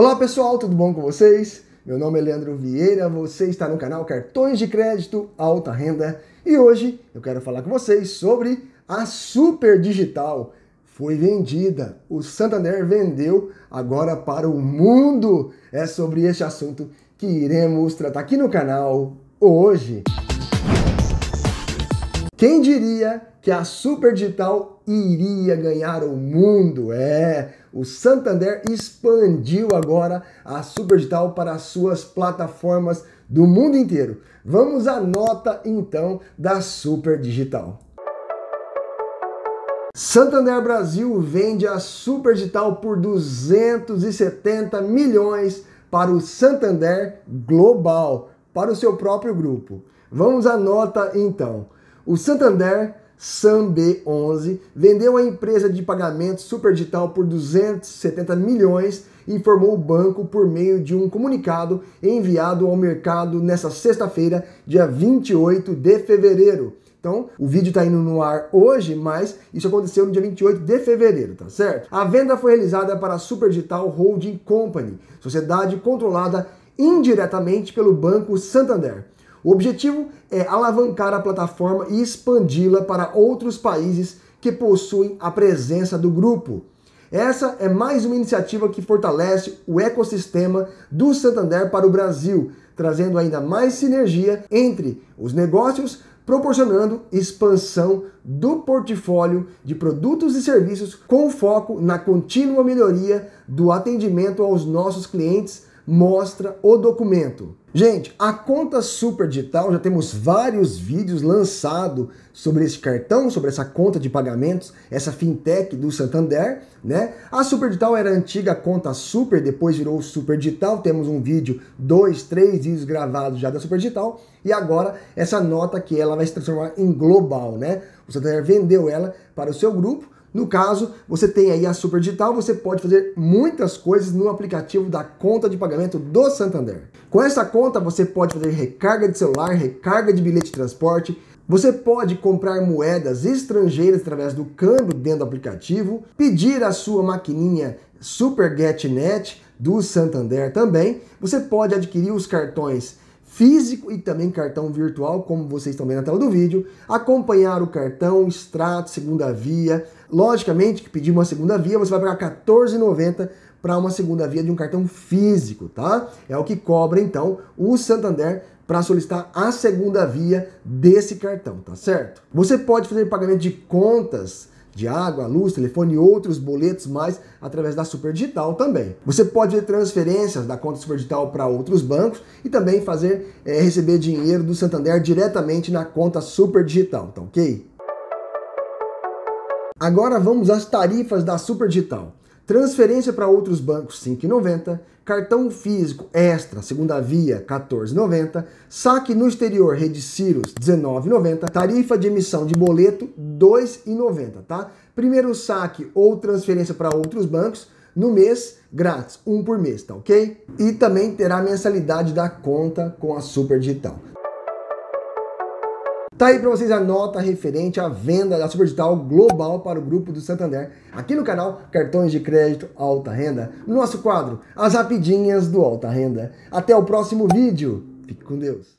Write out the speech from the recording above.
Olá pessoal, tudo bom com vocês? Meu nome é Leandro Vieira, você está no canal Cartões de Crédito Alta Renda e hoje eu quero falar com vocês sobre a Super Digital. Foi vendida, o Santander vendeu agora para o mundo. É sobre este assunto que iremos tratar aqui no canal hoje. Quem diria que a Super Digital iria ganhar o mundo. É, o Santander expandiu agora a Superdigital para as suas plataformas do mundo inteiro. Vamos à nota então da Superdigital. Santander Brasil vende a Superdigital por 270 milhões para o Santander Global, para o seu próprio grupo. Vamos à nota então. O Santander Samb11, vendeu a empresa de pagamento Superdigital por 270 milhões, e informou o banco por meio de um comunicado enviado ao mercado nesta sexta-feira, dia 28 de fevereiro. Então, o vídeo está indo no ar hoje, mas isso aconteceu no dia 28 de fevereiro, tá certo? A venda foi realizada para a Superdigital Holding Company, sociedade controlada indiretamente pelo Banco Santander. O objetivo é alavancar a plataforma e expandi-la para outros países que possuem a presença do grupo. Essa é mais uma iniciativa que fortalece o ecossistema do Santander para o Brasil, trazendo ainda mais sinergia entre os negócios, proporcionando expansão do portfólio de produtos e serviços com foco na contínua melhoria do atendimento aos nossos clientes mostra o documento. Gente, a conta Super Digital, já temos vários vídeos lançados sobre esse cartão, sobre essa conta de pagamentos, essa fintech do Santander, né? A Super Digital era a antiga conta Super, depois virou Super Digital, temos um vídeo, dois, três vídeos gravados já da Super Digital, e agora essa nota que ela vai se transformar em global, né? O Santander vendeu ela para o seu grupo, no caso, você tem aí a Super Digital, você pode fazer muitas coisas no aplicativo da conta de pagamento do Santander. Com essa conta, você pode fazer recarga de celular, recarga de bilhete de transporte, você pode comprar moedas estrangeiras através do câmbio dentro do aplicativo, pedir a sua maquininha Super GetNet do Santander também. Você pode adquirir os cartões físico e também cartão virtual, como vocês estão vendo na tela do vídeo, acompanhar o cartão, extrato, segunda via, Logicamente que pedir uma segunda via, você vai pagar R$14,90 para uma segunda via de um cartão físico, tá? É o que cobra então o Santander para solicitar a segunda via desse cartão, tá certo? Você pode fazer pagamento de contas de água, luz, telefone e outros boletos mais através da Superdigital também. Você pode fazer transferências da conta Superdigital para outros bancos e também fazer é, receber dinheiro do Santander diretamente na conta Superdigital, tá ok? Agora vamos às tarifas da Super Digital. Transferência para outros bancos 5,90, cartão físico extra, segunda via 14,90, saque no exterior Rede R$ 19,90, tarifa de emissão de boleto 2,90, tá? Primeiro saque ou transferência para outros bancos no mês grátis, um por mês, tá OK? E também terá mensalidade da conta com a Super Digital. Tá aí para vocês a nota referente à venda da Superdigital global para o grupo do Santander, aqui no canal Cartões de Crédito Alta Renda, no nosso quadro As Rapidinhas do Alta Renda. Até o próximo vídeo. Fique com Deus.